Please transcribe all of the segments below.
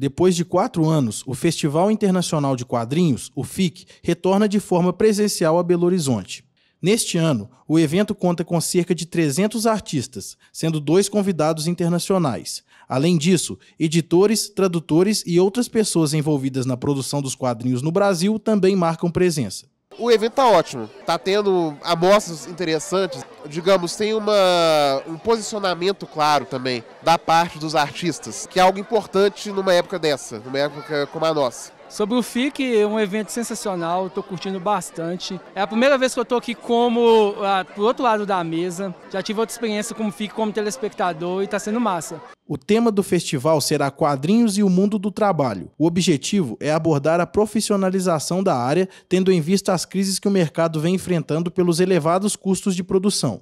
Depois de quatro anos, o Festival Internacional de Quadrinhos, o FIC, retorna de forma presencial a Belo Horizonte. Neste ano, o evento conta com cerca de 300 artistas, sendo dois convidados internacionais. Além disso, editores, tradutores e outras pessoas envolvidas na produção dos quadrinhos no Brasil também marcam presença o evento tá ótimo. Tá tendo amostras interessantes. Digamos, tem uma, um posicionamento claro também da parte dos artistas, que é algo importante numa época dessa, numa época como a nossa. Sobre o FIC, um evento sensacional, estou curtindo bastante. É a primeira vez que eu estou aqui como do ah, outro lado da mesa. Já tive outra experiência como FIC, como telespectador e está sendo massa. O tema do festival será Quadrinhos e o Mundo do Trabalho. O objetivo é abordar a profissionalização da área, tendo em vista as crises que o mercado vem enfrentando pelos elevados custos de produção.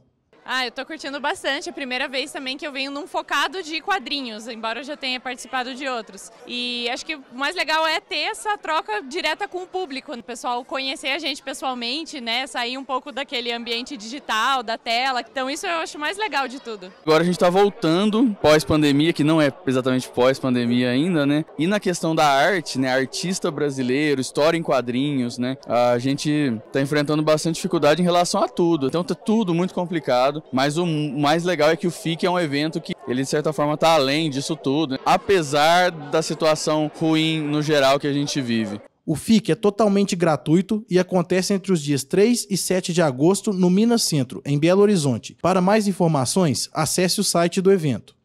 Ah, eu tô curtindo bastante. É a primeira vez também que eu venho num focado de quadrinhos, embora eu já tenha participado de outros. E acho que o mais legal é ter essa troca direta com o público, né? o pessoal conhecer a gente pessoalmente, né? Sair um pouco daquele ambiente digital, da tela. Então isso eu acho mais legal de tudo. Agora a gente tá voltando pós-pandemia, que não é exatamente pós-pandemia ainda, né? E na questão da arte, né? Artista brasileiro, história em quadrinhos, né? A gente tá enfrentando bastante dificuldade em relação a tudo. Então tá tudo muito complicado mas o mais legal é que o FIC é um evento que ele, de certa forma, está além disso tudo, né? apesar da situação ruim no geral que a gente vive. O FIC é totalmente gratuito e acontece entre os dias 3 e 7 de agosto no Minas Centro, em Belo Horizonte. Para mais informações, acesse o site do evento.